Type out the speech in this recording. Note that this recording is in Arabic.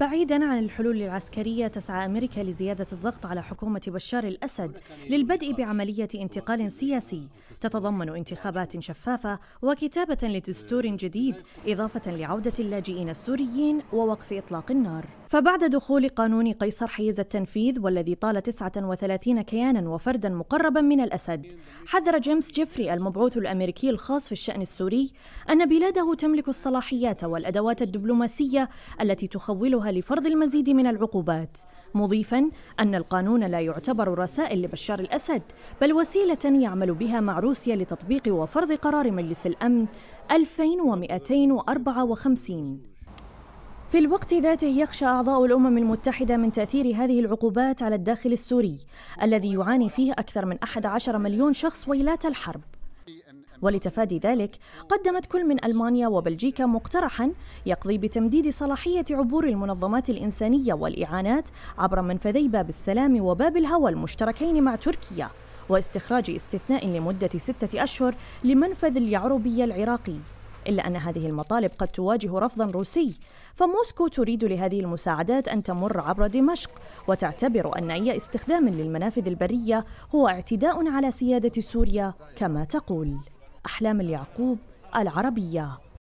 بعيدا عن الحلول العسكرية تسعى أمريكا لزيادة الضغط على حكومة بشار الأسد للبدء بعملية انتقال سياسي تتضمن انتخابات شفافة وكتابة لدستور جديد إضافة لعودة اللاجئين السوريين ووقف إطلاق النار فبعد دخول قانون قيصر حيز التنفيذ والذي طال 39 كيانا وفردا مقربا من الأسد حذر جيمس جيفري المبعوث الأمريكي الخاص في الشأن السوري أن بلاده تملك الصلاحيات والأدوات الدبلوماسية التي تخولها لفرض المزيد من العقوبات مضيفا أن القانون لا يعتبر رسائل لبشار الأسد بل وسيلة يعمل بها مع روسيا لتطبيق وفرض قرار مجلس الأمن 2254 في الوقت ذاته يخشى أعضاء الأمم المتحدة من تأثير هذه العقوبات على الداخل السوري الذي يعاني فيه أكثر من 11 مليون شخص ويلات الحرب ولتفادي ذلك قدمت كل من ألمانيا وبلجيكا مقترحا يقضي بتمديد صلاحية عبور المنظمات الإنسانية والإعانات عبر منفذي باب السلام وباب الهوى المشتركين مع تركيا واستخراج استثناء لمدة ستة أشهر لمنفذ اليعربي العراقي إلا أن هذه المطالب قد تواجه رفضا روسي فموسكو تريد لهذه المساعدات أن تمر عبر دمشق وتعتبر أن أي استخدام للمنافذ البرية هو اعتداء على سيادة سوريا كما تقول أحلام اليعقوب العربية